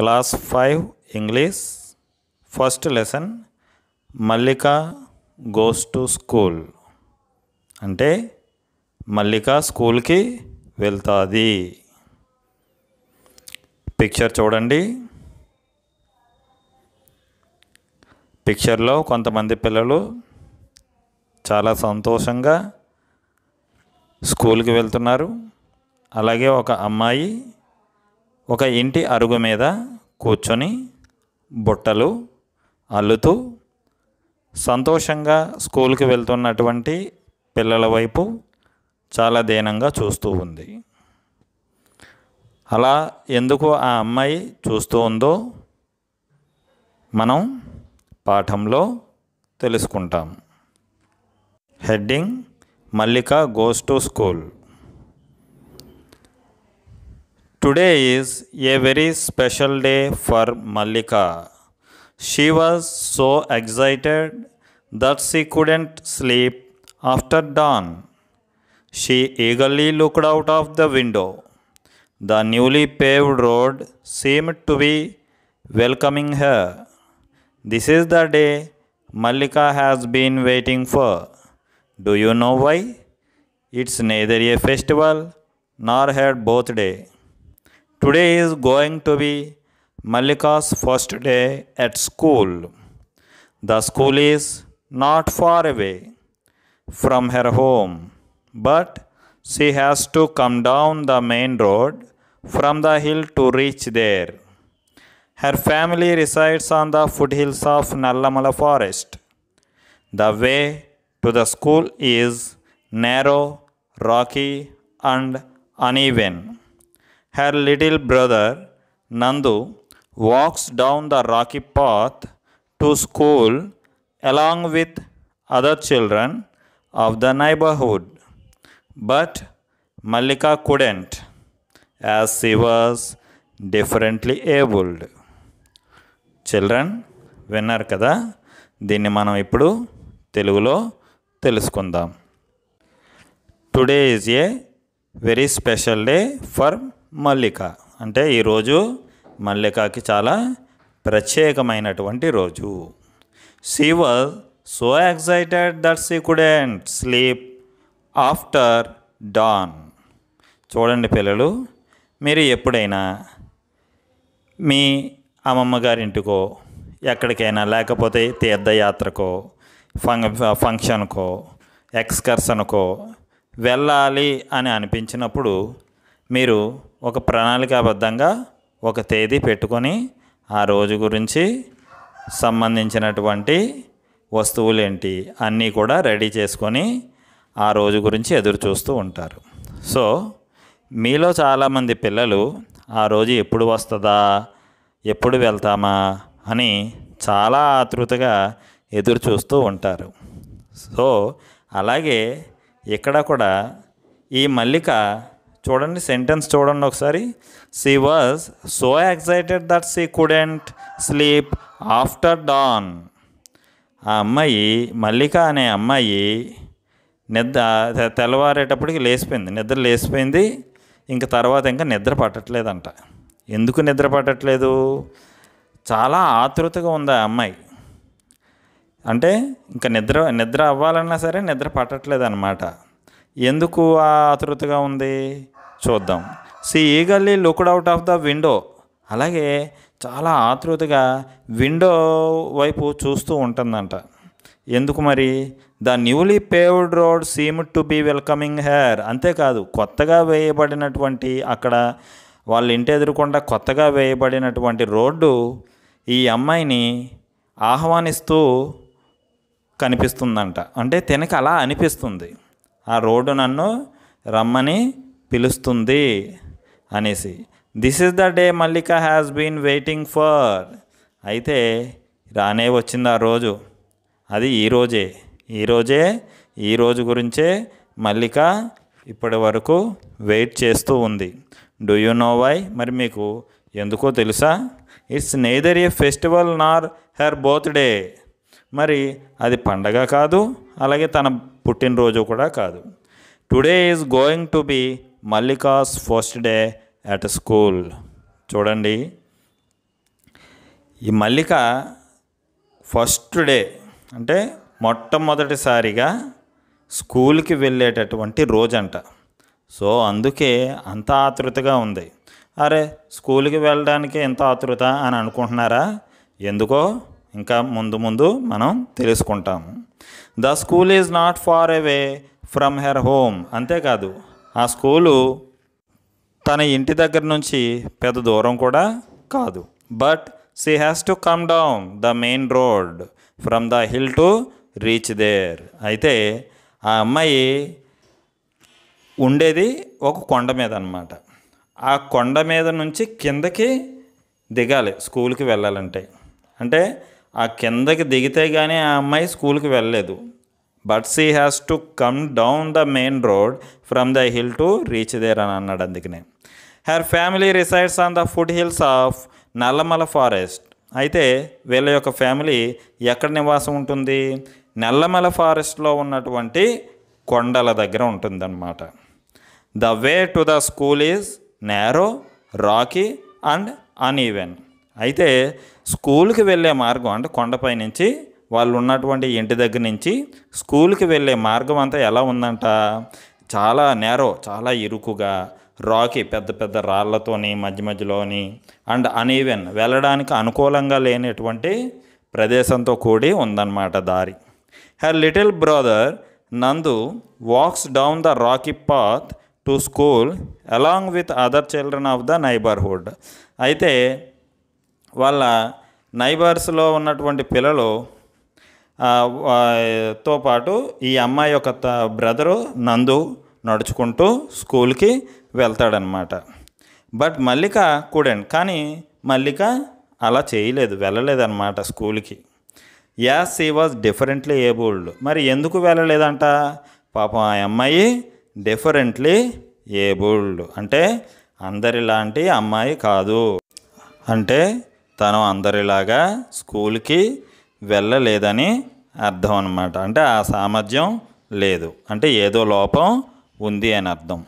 Class five English first lesson Mallika goes to school అంటే మల్లిక స్కూల్కి వెళ్తుంది పిక్చర్ చూడండి పిక్చర్లో కొంతమంది పిల్లలు చాలా సంతోషంగా స్కూల్కి వెళ్తున్నారు అలాగే ఒక అమ్మాయి ఒక ఇంటి అరుగు మీద కూర్చొని బుట్టలు అల్లుతూ సంతోషంగా స్కూల్కి వెళ్తున్నటువంటి పిల్లల వైపు చాలా దీనంగా చూస్తూ ఉంది అలా ఎందుకు ఆ అమ్మాయి చూస్తూ ఉందో మనం పాఠంలో తెలుసుకుంటాం heading Mallika goes to school Today is a very special day for Mallika. She was so excited that she couldn't sleep after dawn. She eagerly looked out of the window. The newly paved road seemed to be welcoming her. This is the day Mallika has been waiting for. Do you know why? It's neither a festival nor her birthday. Today is going to be Malika's first day at school. The school is not far away from her home, but she has to come down the main road from the hill to reach there. Her family resides on the foothills of Nallamala forest. The way to the school is narrow, rocky, and uneven. her little brother Nandu walks down the rocky path to school along with other children of the neighborhood. But Malika couldn't, as she was differently abled. Children విన్నారు కదా దీన్ని మనం ఇప్పుడు తెలుగులో తెలుసుకుందాం today is a very special day for Mallika అంటే ఈరోజు మల్లికకి చాలా ప్రత్యేకమైనటువంటి రోజు she was so excited that could couldn't sleep after dawn చూడండి పిల్లలు మీరు ఎప్పుడైనా మీ అమ్మమ్మ గారింటికో ఎక్కడికైనా లేకపోతే తీర్థయాత్రకో ఫంగ్ ఫంక్షన్కో ఎక్స్కర్షన్కో వెళ్ళాలి అని అనిపించినప్పుడు మీరు ఒక ప్రణాళికాబద్ధంగా ఒక తేదీ పెట్టుకొని ఆ రోజు గురించి సంబంధించినటువంటి వస్తువులు ఏంటి అన్నీ కూడా రెడీ చేసుకొని ఆ రోజు గురించి ఎదురు చూస్తూ ఉంటారు సో మీలో చాలామంది పిల్లలు ఆ రోజు ఎప్పుడు వస్తుందా ఎప్పుడు వెళ్తామా అని చాలా ఆతృతగా ఎదురు చూస్తూ ఉంటారు సో అలాగే ఇక్కడ కూడా ఈ మల్లిక చూడండి సెంటెన్స్ చూడండి ఒకసారి she was so excited that she couldn't sleep after dawn ఆ అమ్మాయి మల్లిక అనే అమ్మాయి నిద్ర తెల్లవారేటప్పటికి లేచిపోయింది నిద్ర లేచిపోయింది ఇంక తర్వాత ఇంకా నిద్ర పట్టట్లేదంట ఎందుకు నిద్ర పట్టట్లేదు చాలా ఆతృతగా ఉంది ఆ అమ్మాయి అంటే ఇంకా నిద్ర నిద్ర అవ్వాలన్నా సరే నిద్ర పట్టట్లేదన్నమాట ఎందుకు ఆ ఆతృతగా ఉంది చూద్దాం she eagerly looked out of the window అలాగే చాలా ఆతృతగా విండో వైపు చూస్తూ ఉంటుందంట ఎందుకు మరి the newly paved road seem to be welcoming her అంతేకాదు కొత్తగా వేయబడినటువంటి అక్కడ వాళ్ళ ఇంటి ఎదురుకుండా కొత్తగా వేయబడినటువంటి రోడ్డు ఈ అమ్మాయిని ఆహ్వానిస్తూ కనిపిస్తుందంట అంటే తినక అలా అనిపిస్తుంది ఆ రోడ్డు నన్ను రమ్మని పిలుస్తుంది అనేసి this is the day Mallika has been waiting for అయితే రానే వచ్చింది ఆ రోజు అది ఈరోజే ఈరోజే ఈ రోజు గురించే మల్లిక ఇప్పటి వరకు వెయిట్ చేస్తూ ఉంది డూ యూ నో వై మరి మీకు ఎందుకో తెలుసా it's neither a festival nor her birthday మరి అది పండగ కాదు అలాగే తన పుట్టినరోజు కూడా కాదు today is going to be Mallika's first day at school చూడండి ఈ మల్లిక ఫస్ట్ డే అంటే మొట్టమొదటిసారిగా స్కూల్కి వెళ్ళేటటువంటి రోజంట సో అందుకే అంత ఆతృతగా ఉంది అరే స్కూల్కి వెళ్ళడానికి ఎంత ఆతృత అని అనుకుంటున్నారా ఎందుకో ఇంకా ముందు ముందు మనం తెలుసుకుంటాము the school is not far away from her home అంతేకాదు ఆ స్కూలు తన ఇంటి దగ్గర నుంచి పెద్ద దూరం కూడా కాదు but she has to come down the main road from the hill to reach there అయితే ఆ అమ్మాయి ఉండేది ఒక కొండ మీద అనమాట ఆ కొండ మీద నుంచి కిందకి దిగాలి స్కూల్కి వెళ్ళాలంటే అంటే ఆ కిందకి దిగితే కానీ ఆ అమ్మాయి స్కూల్కి వెళ్ళలేదు but she has to come down the main road from the hill to reach there అని అన్నాడు అందుకనే her family resides on the foot hills of Nallamala forest అయితే వీళ్ళ యొక్క ఫ్యామిలీ ఎక్కడ నివాసం ఉంటుంది నల్లమల ఫారెస్ట్లో ఉన్నటువంటి కొండల దగ్గర ఉంటుందన్నమాట the way to the school is narrow rocky and uneven అయితే స్కూల్కి వెళ్ళే మార్గం అంటే కొండపై నుంచి వాళ్ళు ఉన్నటువంటి ఇంటి దగ్గర నుంచి స్కూల్కి వెళ్ళే మార్గం అంతా ఎలా ఉందంట చాలా నేరో చాలా ఇరుకుగా రాకి పెద్ద పెద్ద రాళ్లతోని మధ్య మధ్యలోని అండ్ అనీవెన్ వెళ్ళడానికి అనుకూలంగా లేనటువంటి ప్రదేశంతో కూడి ఉందన్నమాట దారి her little brother Nandu walks down the rocky path to school along with other children of the neighbourhood అయితే వాళ్ళ నైబర్స్లో ఉన్నటువంటి పిల్లలు తో పాటు ఈ అమ్మాయి యొక్క బ్రదరు నందు నడుచుకుంటూ స్కూల్కి వెళ్తాడనమాట బట్ మల్లిక కూడెంట్ కానీ మల్లిక అలా చేయలేదు వెళ్ళలేదన్నమాట స్కూల్కి as she was differently abled మరి ఎందుకు వెళ్ళలేదంట పాపం ఆ అమ్మాయి డిఫరెంట్లీ ఏబుల్డ్ అంటే అందరిలాంటి అమ్మాయి కాదు అంటే తను అందరిలాగా స్కూల్కి వెళ్ళలేదని అర్థం అనమాట అంటే ఆ సామర్థ్యం లేదు అంటే ఏదో లోపం ఉంది అని అర్థం